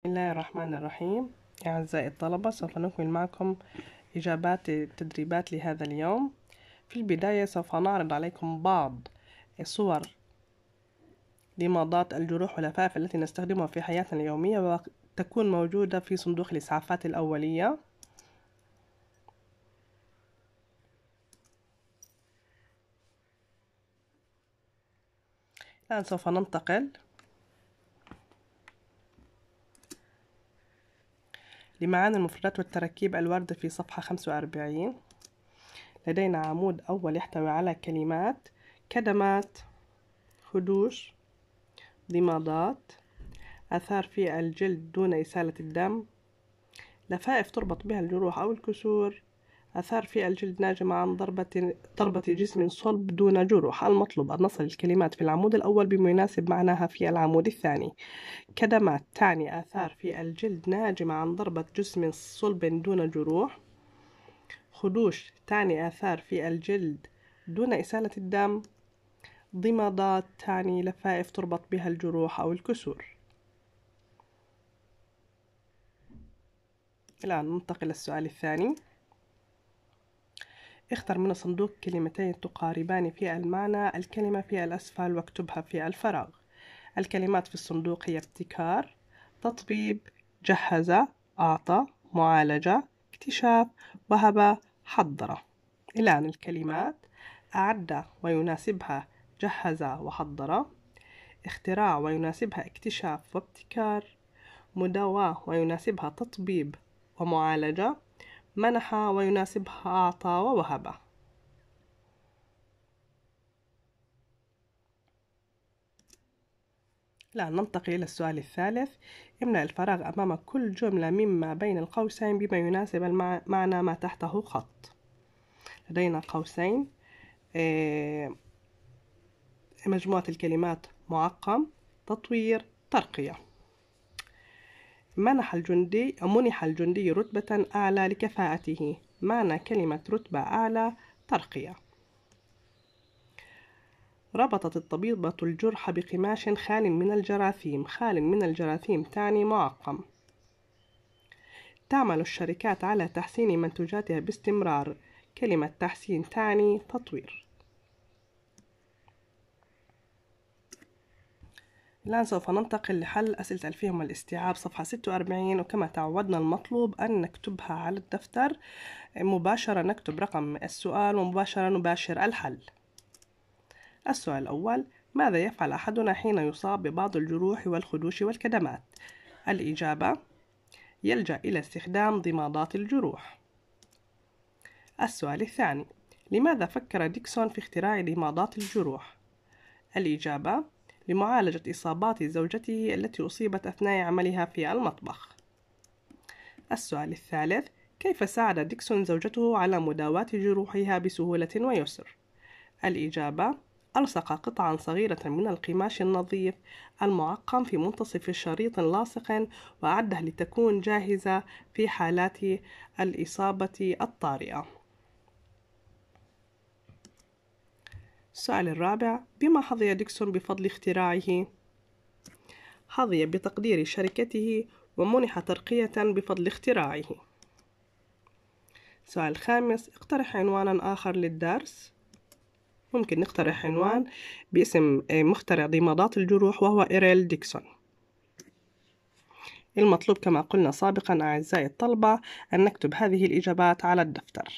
بسم الله الرحمن الرحيم أعزائي الطلبة سوف نكمل معكم إجابات التدريبات لهذا اليوم في البداية سوف نعرض عليكم بعض الصور لمضات الجروح واللفائف التي نستخدمها في حياتنا اليومية وتكون موجودة في صندوق الإسعافات الأولية الآن سوف ننتقل لمعاني المفردات والتراكيب الواردة في صفحة 45 لدينا عمود أول يحتوي على كلمات كدمات خدوش ضمادات آثار في الجلد دون إسالة الدم لفائف تربط بها الجروح أو الكسور أثار في الجلد ناجمة عن ضربة, ضربة جسم صلب دون جروح المطلوب أن نصل الكلمات في العمود الأول بما يناسب معناها في العمود الثاني كدمات تعني آثار في الجلد ناجمة عن ضربة جسم صلب دون جروح خدوش تعني آثار في الجلد دون إسالة الدم ضمادات تعني لفائف تربط بها الجروح أو الكسور الآن ننتقل للسؤال الثاني اختر من الصندوق كلمتين تقاربان في المعنى الكلمة في الأسفل واكتبها في الفراغ الكلمات في الصندوق هي ابتكار تطبيب جهز أعطى معالجة اكتشاف وهب حضر الآن الكلمات أعد ويناسبها جهز وحضر اختراع ويناسبها اكتشاف وابتكار مداواة ويناسبها تطبيب ومعالجة منح ويناسبها أعطى ووهب الآن ننتقل إلى السؤال الثالث املأ الفراغ أمام كل جملة مما بين القوسين بما يناسب معنى ما تحته خط لدينا قوسين آه، مجموعة الكلمات معقم تطوير ترقية منح الجندي منح الجندي رتبة أعلى لكفاءته معنى كلمة رتبة أعلى ترقية ربطت الطبيبة الجرح بقماش خال من الجراثيم خال من الجراثيم تعني معقم تعمل الشركات على تحسين منتجاتها باستمرار كلمة تحسين تعني تطوير الآن سوف ننتقل لحل أسئلة الفهم والاستيعاب صفحة 46 وكما تعودنا المطلوب أن نكتبها على الدفتر مباشرة نكتب رقم السؤال ومباشرة نباشر الحل السؤال الأول ماذا يفعل أحدنا حين يصاب ببعض الجروح والخدوش والكدمات؟ الإجابة يلجأ إلى استخدام ضمادات الجروح السؤال الثاني لماذا فكر ديكسون في اختراع ضمادات الجروح؟ الإجابة لمعالجة إصابات زوجته التي أصيبت أثناء عملها في المطبخ. السؤال الثالث: كيف ساعد ديكسون زوجته على مداواة جروحها بسهولة ويسر؟ الإجابة: ألصق قطعا صغيرة من القماش النظيف المعقم في منتصف الشريط لاصق وأعده لتكون جاهزة في حالات الإصابة الطارئة. السؤال الرابع بما حظي ديكسون بفضل اختراعه؟ حظي بتقدير شركته ومنح ترقية بفضل اختراعه السؤال الخامس اقترح عنوانا آخر للدرس ممكن نقترح عنوان باسم آه، مخترع ضمادات الجروح وهو إيريل ديكسون المطلوب كما قلنا سابقا أعزائي الطلبة أن نكتب هذه الإجابات على الدفتر